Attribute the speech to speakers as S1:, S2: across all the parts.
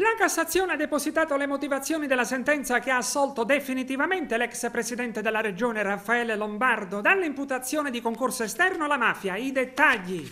S1: La Cassazione ha depositato le motivazioni della sentenza che ha assolto definitivamente l'ex presidente della regione Raffaele Lombardo dall'imputazione di concorso esterno alla mafia. I dettagli.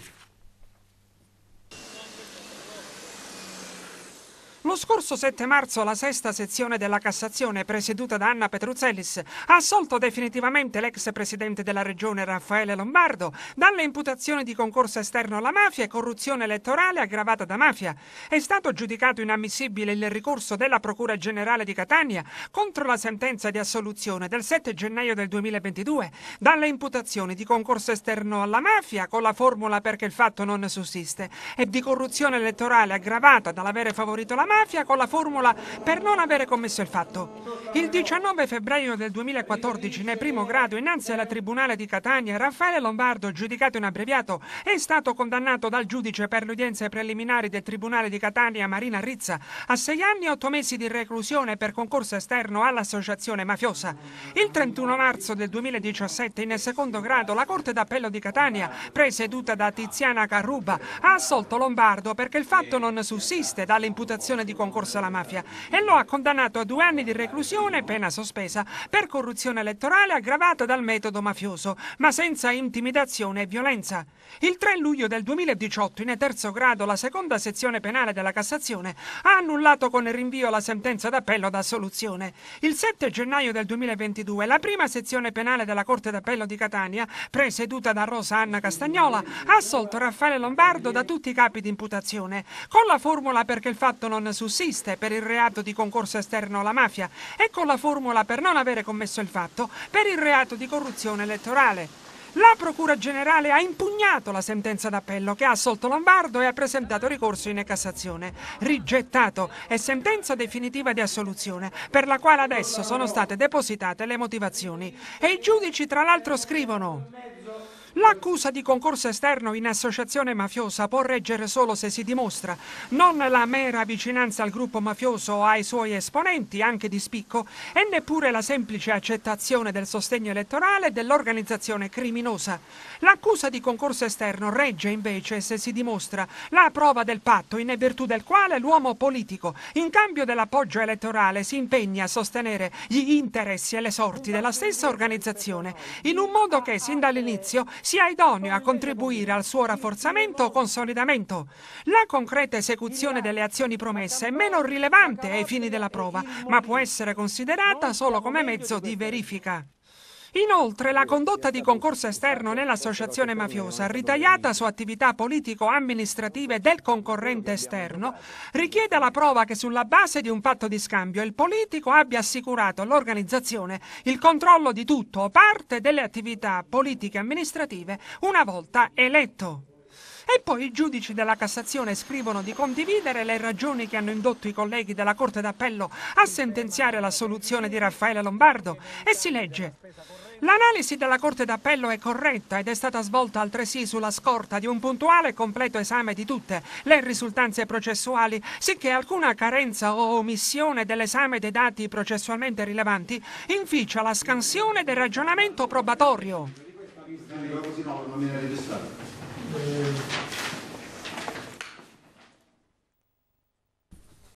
S1: Lo scorso 7 marzo la sesta sezione della Cassazione, presieduta da Anna Petruzzellis, ha assolto definitivamente l'ex presidente della regione Raffaele Lombardo dalle imputazioni di concorso esterno alla mafia e corruzione elettorale aggravata da mafia. È stato giudicato inammissibile il ricorso della Procura Generale di Catania contro la sentenza di assoluzione del 7 gennaio del 2022 dalle imputazioni di concorso esterno alla mafia con la formula perché il fatto non sussiste e di corruzione elettorale aggravata dall'avere favorito la mafia mafia con la formula per non avere commesso il fatto. Il 19 febbraio del 2014, nel primo grado, innanzi alla Tribunale di Catania, Raffaele Lombardo, giudicato in abbreviato, è stato condannato dal giudice per le udienze preliminari del Tribunale di Catania Marina Rizza a sei anni e otto mesi di reclusione per concorso esterno all'associazione mafiosa. Il 31 marzo del 2017, in secondo grado, la Corte d'Appello di Catania, presieduta da Tiziana Carruba, ha assolto Lombardo perché il fatto non sussiste dall'imputazione di concorso alla mafia e lo ha condannato a due anni di reclusione, pena sospesa, per corruzione elettorale aggravata dal metodo mafioso, ma senza intimidazione e violenza. Il 3 luglio del 2018, in terzo grado, la seconda sezione penale della Cassazione ha annullato con rinvio la sentenza d'appello d'assoluzione. Il 7 gennaio del 2022, la prima sezione penale della Corte d'appello di Catania, presieduta da Rosa Anna Castagnola, ha assolto Raffaele Lombardo da tutti i capi di imputazione, con la formula perché il fatto non sussiste per il reato di concorso esterno alla mafia e con la formula per non avere commesso il fatto per il reato di corruzione elettorale. La Procura Generale ha impugnato la sentenza d'appello che ha assolto Lombardo e ha presentato ricorso in Cassazione. Rigettato è sentenza definitiva di assoluzione, per la quale adesso sono state depositate le motivazioni. E i giudici tra l'altro scrivono... L'accusa di concorso esterno in associazione mafiosa può reggere solo se si dimostra non la mera vicinanza al gruppo mafioso o ai suoi esponenti, anche di spicco, e neppure la semplice accettazione del sostegno elettorale dell'organizzazione criminosa. L'accusa di concorso esterno regge invece se si dimostra la prova del patto in virtù del quale l'uomo politico, in cambio dell'appoggio elettorale, si impegna a sostenere gli interessi e le sorti della stessa organizzazione, in un modo che sin dall'inizio sia idoneo a contribuire al suo rafforzamento o consolidamento. La concreta esecuzione delle azioni promesse è meno rilevante ai fini della prova, ma può essere considerata solo come mezzo di verifica. Inoltre la condotta di concorso esterno nell'associazione mafiosa, ritagliata su attività politico-amministrative del concorrente esterno, richiede la prova che sulla base di un patto di scambio il politico abbia assicurato all'organizzazione il controllo di tutto o parte delle attività politiche amministrative una volta eletto. E poi i giudici della Cassazione scrivono di condividere le ragioni che hanno indotto i colleghi della Corte d'Appello a sentenziare l'assoluzione di Raffaele Lombardo e si legge L'analisi della Corte d'Appello è corretta ed è stata svolta altresì sulla scorta di un puntuale e completo esame di tutte le risultanze processuali, sicché alcuna carenza o omissione dell'esame dei dati processualmente rilevanti inficia la scansione del ragionamento probatorio.